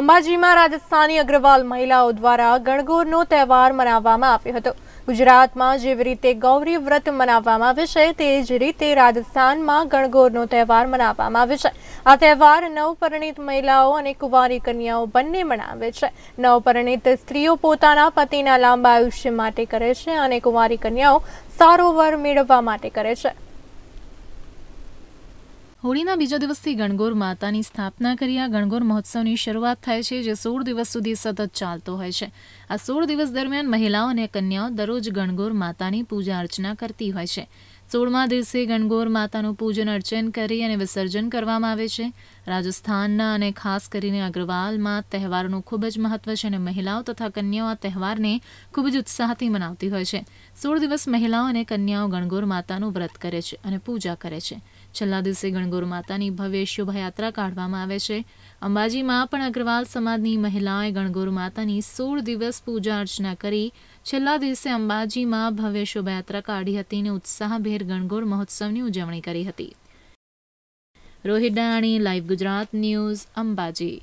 અંબાજીમાં રાજસ્થાની અગ્રવાલ મહિલાઓ દ્વારા ગણગોરનો તહેવાર મનાવવામાં આવ્યો હતો ગુજરાતમાં જેવી રીતે ગૌરી વ્રત મનાવવામાં આવે છે તે જ રીતે રાજસ્થાનમાં ગણગોરનો તહેવાર મનાવવામાં આવે છે આ તહેવાર નવપરિણીત મહિલાઓ અને કુંવારી કન્યાઓ બંને મનાવે છે નવપરિણીત સ્ત્રીઓ પોતાના પતિના લાંબા આયુષ્ય માટે કરે છે અને કુંવારી કન્યાઓ સારો વર મેળવવા માટે કરે છે હોળીના બીજા દિવસથી ગણગોર માતાની સ્થાપના કરી આ ગણગોર મહોત્સવની શરૂઆત થાય છે જે સોળ દિવસ સુધી સતત ચાલતો હોય છે આ સોળ દિવસ દરમિયાન મહિલાઓ અને કન્યાઓ દરરોજ ગણગોર માતાની પૂજા અર્ચના કરતી હોય છે સોળમા દિવસે ગણગોર માતાનું પૂજન અર્ચન કરી અને વિસર્જન કરવામાં આવે છે રાજસ્થાનના અને ખાસ કરીને અગ્રવાલમાં તહેવારનું ખૂબ જ મહત્વ છે અને મહિલાઓ તથા કન્યાઓ આ તહેવારને ખૂબ જ ઉત્સાહથી મનાવતી હોય છે સોળ દિવસ મહિલાઓ અને કન્યાઓ ગણગોર માતાનું વ્રત કરે છે અને પૂજા કરે છે છેલ્લા દિવસે ગણગોર માતાની ભવ્ય શોભાયાત્રા કાઢવામાં આવે છે અંબાજીમાં પણ અગ્રવાલ સમાજની મહિલાઓએ ગણગોર માતાની સોળ દિવસ પૂજા અર્ચના કરી છેલ્લા દિવસે અંબાજીમાં ભવ્ય શોભાયાત્રા કાઢી હતી અને ઉત્સાહભેર મીઠ ગણગોર મહોત્સવની ઉજવણી કરી હતી રોહિડાણી લાઈવ ગુજરાત ન્યૂઝ અંબાજી